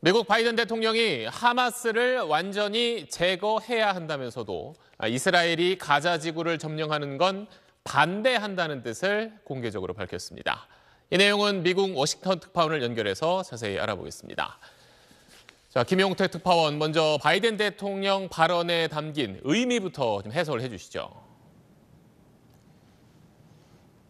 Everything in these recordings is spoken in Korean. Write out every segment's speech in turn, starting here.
미국 바이든 대통령이 하마스를 완전히 제거해야 한다면서도 아, 이스라엘이 가자 지구를 점령하는 건 반대한다는 뜻을 공개적으로 밝혔습니다. 이 내용은 미국 워싱턴 특파원을 연결해서 자세히 알아보겠습니다. 자, 김용태 특파원, 먼저 바이든 대통령 발언에 담긴 의미부터 좀해설 해주시죠.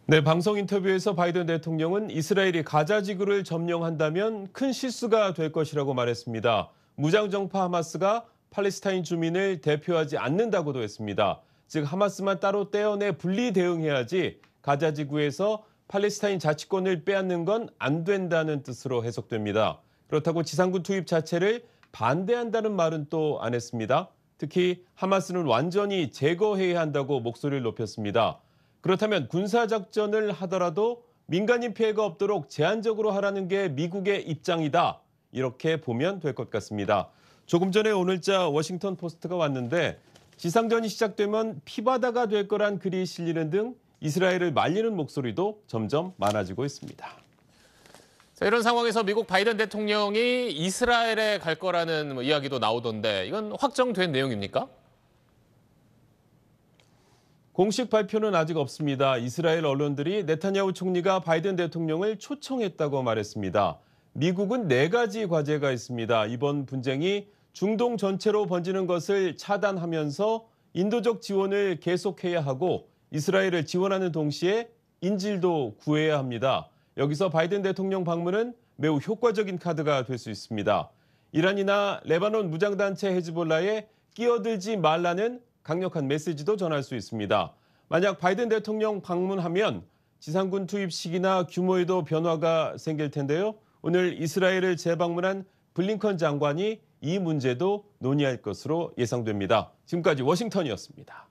네, 방송 인터뷰에서 바이든 대통령은 이스라엘이 가자 지구를 점령한다면 큰 실수가 될 것이라고 말했습니다. 무장정파 하마스가 팔레스타인 주민을 대표하지 않는다고도 했습니다. 즉 하마스만 따로 떼어내 분리 대응해야지 가자 지구에서 팔레스타인 자치권을 빼앗는 건 안 된다는 뜻으로 해석됩니다. 그렇다고 지상군 투입 자체를 반대한다는 말은 또 안 했습니다. 특히 하마스는 완전히 제거해야 한다고 목소리를 높였습니다. 그렇다면 군사작전을 하더라도 민간인 피해가 없도록 제한적으로 하라는 게 미국의 입장이다. 이렇게 보면 될 것 같습니다. 조금 전에 오늘자 워싱턴 포스트가 왔는데 지상전이 시작되면 피바다가 될 거란 글이 실리는 등 이스라엘을 말리는 목소리도 점점 많아지고 있습니다. 자, 이런 상황에서 미국 바이든 대통령이 이스라엘에 갈 거라는 뭐 이야기도 나오던데 이건 확정된 내용입니까? 공식 발표는 아직 없습니다. 이스라엘 언론들이 네타냐후 총리가 바이든 대통령을 초청했다고 말했습니다. 미국은 네 가지 과제가 있습니다. 이번 분쟁이 중동 전체로 번지는 것을 차단하면서 인도적 지원을 계속해야 하고 이스라엘을 지원하는 동시에 인질도 구해야 합니다. 여기서 바이든 대통령 방문은 매우 효과적인 카드가 될 수 있습니다. 이란이나 레바논 무장단체 헤즈볼라에 끼어들지 말라는 강력한 메시지도 전할 수 있습니다. 만약 바이든 대통령 방문하면 지상군 투입 시기나 규모에도 변화가 생길 텐데요. 오늘 이스라엘을 재방문한 블링컨 장관이 이 문제도 논의할 것으로 예상됩니다. 지금까지 워싱턴이었습니다.